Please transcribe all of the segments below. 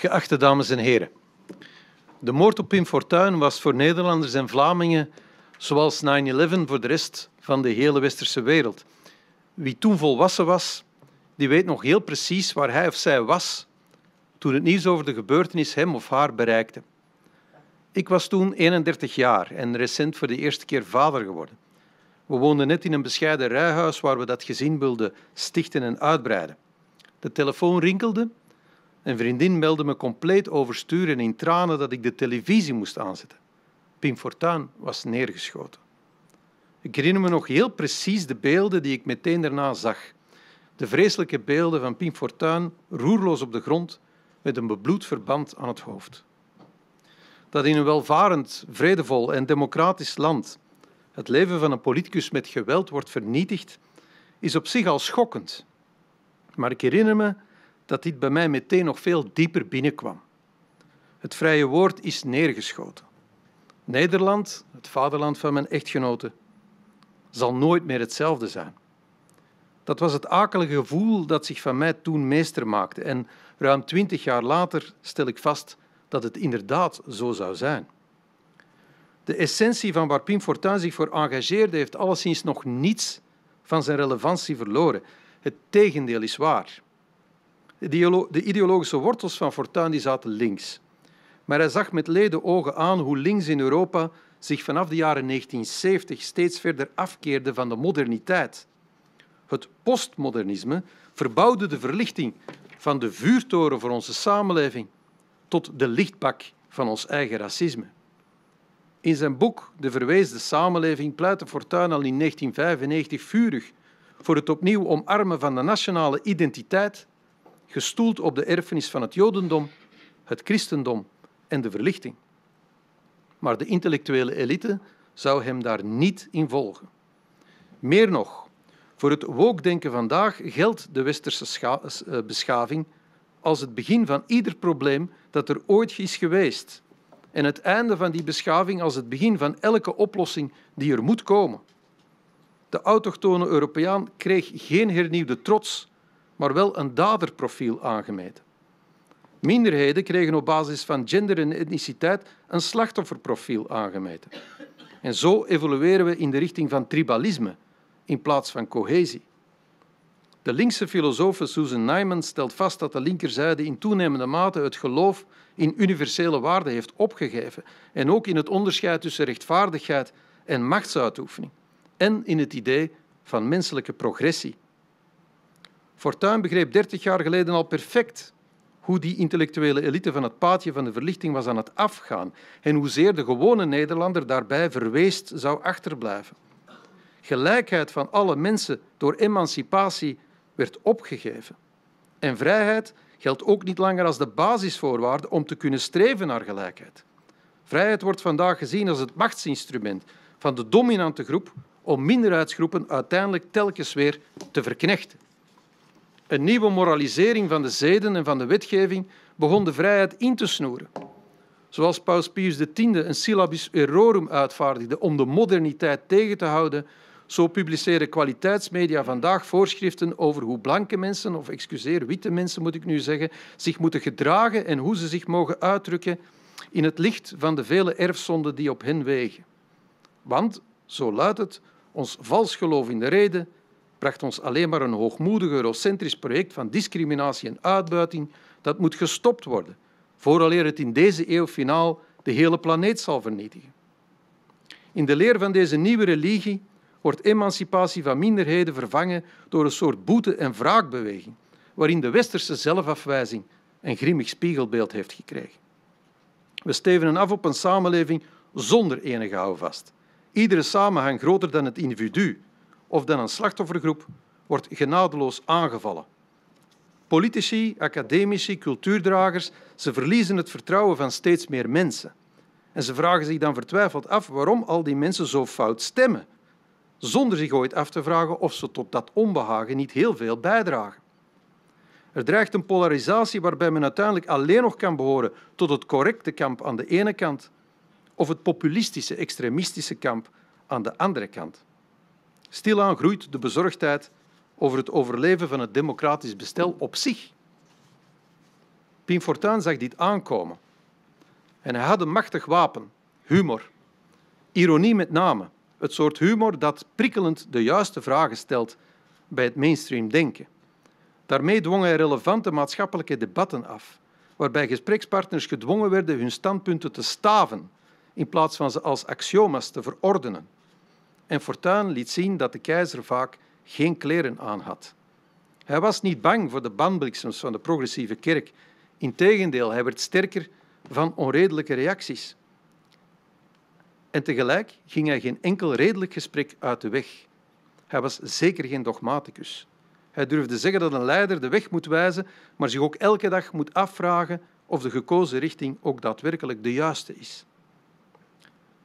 Geachte dames en heren, de moord op Pim Fortuyn was voor Nederlanders en Vlamingen zoals 9-11 voor de rest van de hele westerse wereld. Wie toen volwassen was, die weet nog heel precies waar hij of zij was toen het nieuws over de gebeurtenis hem of haar bereikte. Ik was toen 31 jaar en recent voor de eerste keer vader geworden. We woonden net in een bescheiden rijhuis waar we dat gezin wilden stichten en uitbreiden. De telefoon rinkelde een vriendin meldde me compleet overstuur en in tranen dat ik de televisie moest aanzetten. Pim Fortuyn was neergeschoten. Ik herinner me nog heel precies de beelden die ik meteen daarna zag. De vreselijke beelden van Pim Fortuyn roerloos op de grond met een bebloed verband aan het hoofd. Dat in een welvarend, vredevol en democratisch land het leven van een politicus met geweld wordt vernietigd, is op zich al schokkend. Maar ik herinner me dat dit bij mij meteen nog veel dieper binnenkwam. Het vrije woord is neergeschoten. Nederland, het vaderland van mijn echtgenote, zal nooit meer hetzelfde zijn. Dat was het akelige gevoel dat zich van mij toen meester maakte en ruim twintig jaar later stel ik vast dat het inderdaad zo zou zijn. De essentie van waar Pim Fortuyn zich voor engageerde heeft alleszins nog niets van zijn relevantie verloren. Het tegendeel is waar. De ideologische wortels van Fortuyn die zaten links. Maar hij zag met leden ogen aan hoe links in Europa zich vanaf de jaren 1970 steeds verder afkeerde van de moderniteit. Het postmodernisme verbouwde de verlichting van de vuurtoren voor onze samenleving tot de lichtbak van ons eigen racisme. In zijn boek De verweesde samenleving pleitte Fortuyn al in 1995 vurig voor het opnieuw omarmen van de nationale identiteit gestoeld op de erfenis van het Jodendom, het Christendom en de verlichting. Maar de intellectuele elite zou hem daar niet in volgen. Meer nog, voor het wookdenken vandaag geldt de westerse eh, beschaving als het begin van ieder probleem dat er ooit is geweest. En het einde van die beschaving als het begin van elke oplossing die er moet komen. De autochtone Europeaan kreeg geen hernieuwde trots maar wel een daderprofiel aangemeten. Minderheden kregen op basis van gender en etniciteit een slachtofferprofiel aangemeten. En zo evolueren we in de richting van tribalisme in plaats van cohesie. De linkse filosoof Susan Nyman stelt vast dat de linkerzijde in toenemende mate het geloof in universele waarden heeft opgegeven en ook in het onderscheid tussen rechtvaardigheid en machtsuitoefening en in het idee van menselijke progressie Fortuyn begreep 30 jaar geleden al perfect hoe die intellectuele elite van het paadje van de verlichting was aan het afgaan en hoezeer de gewone Nederlander daarbij verweest zou achterblijven. Gelijkheid van alle mensen door emancipatie werd opgegeven. En vrijheid geldt ook niet langer als de basisvoorwaarde om te kunnen streven naar gelijkheid. Vrijheid wordt vandaag gezien als het machtsinstrument van de dominante groep om minderheidsgroepen uiteindelijk telkens weer te verknechten. Een nieuwe moralisering van de zeden en van de wetgeving begon de vrijheid in te snoeren. Zoals Paus Pius X een syllabus errorum uitvaardigde om de moderniteit tegen te houden, zo publiceren kwaliteitsmedia vandaag voorschriften over hoe blanke mensen, of excuseer, witte mensen moet ik nu zeggen, zich moeten gedragen en hoe ze zich mogen uitdrukken in het licht van de vele erfzonden die op hen wegen. Want, zo luidt het, ons vals geloof in de reden bracht ons alleen maar een hoogmoedig eurocentrisch project van discriminatie en uitbuiting dat moet gestopt worden, vooraleer het in deze eeuw finaal de hele planeet zal vernietigen. In de leer van deze nieuwe religie wordt emancipatie van minderheden vervangen door een soort boete- en wraakbeweging, waarin de westerse zelfafwijzing een grimmig spiegelbeeld heeft gekregen. We stevenen af op een samenleving zonder enige houvast. Iedere samenhang groter dan het individu, of dan een slachtoffergroep wordt genadeloos aangevallen. Politici, academici, cultuurdragers, ze verliezen het vertrouwen van steeds meer mensen. En ze vragen zich dan vertwijfeld af waarom al die mensen zo fout stemmen, zonder zich ooit af te vragen of ze tot dat onbehagen niet heel veel bijdragen. Er dreigt een polarisatie waarbij men uiteindelijk alleen nog kan behoren tot het correcte kamp aan de ene kant of het populistische, extremistische kamp aan de andere kant. Stilaan groeit de bezorgdheid over het overleven van het democratisch bestel op zich. Pim Fortuyn zag dit aankomen. En hij had een machtig wapen, humor. Ironie met name. Het soort humor dat prikkelend de juiste vragen stelt bij het mainstream denken. Daarmee dwong hij relevante maatschappelijke debatten af, waarbij gesprekspartners gedwongen werden hun standpunten te staven in plaats van ze als axioma's te verordenen en Fortuin liet zien dat de keizer vaak geen kleren aan had. Hij was niet bang voor de banbliksems van de progressieve kerk. Integendeel, hij werd sterker van onredelijke reacties. En tegelijk ging hij geen enkel redelijk gesprek uit de weg. Hij was zeker geen dogmaticus. Hij durfde zeggen dat een leider de weg moet wijzen, maar zich ook elke dag moet afvragen of de gekozen richting ook daadwerkelijk de juiste is.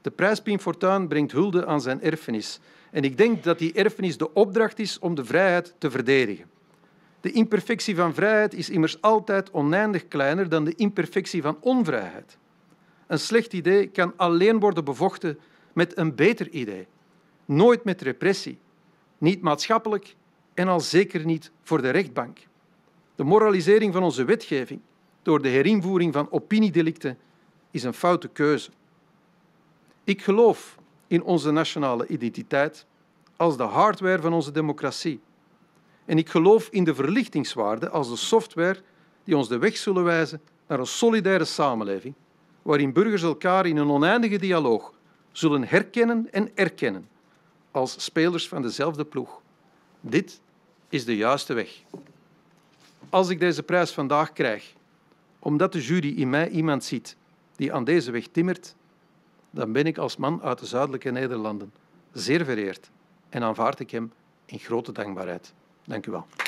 De prijspien Fortuin brengt hulde aan zijn erfenis. En ik denk dat die erfenis de opdracht is om de vrijheid te verdedigen. De imperfectie van vrijheid is immers altijd oneindig kleiner dan de imperfectie van onvrijheid. Een slecht idee kan alleen worden bevochten met een beter idee. Nooit met repressie. Niet maatschappelijk en al zeker niet voor de rechtbank. De moralisering van onze wetgeving door de herinvoering van opiniedelicten is een foute keuze. Ik geloof in onze nationale identiteit als de hardware van onze democratie. En ik geloof in de verlichtingswaarde als de software die ons de weg zullen wijzen naar een solidaire samenleving, waarin burgers elkaar in een oneindige dialoog zullen herkennen en erkennen als spelers van dezelfde ploeg. Dit is de juiste weg. Als ik deze prijs vandaag krijg, omdat de jury in mij iemand ziet die aan deze weg timmert, dan ben ik als man uit de zuidelijke Nederlanden zeer vereerd en aanvaard ik hem in grote dankbaarheid. Dank u wel.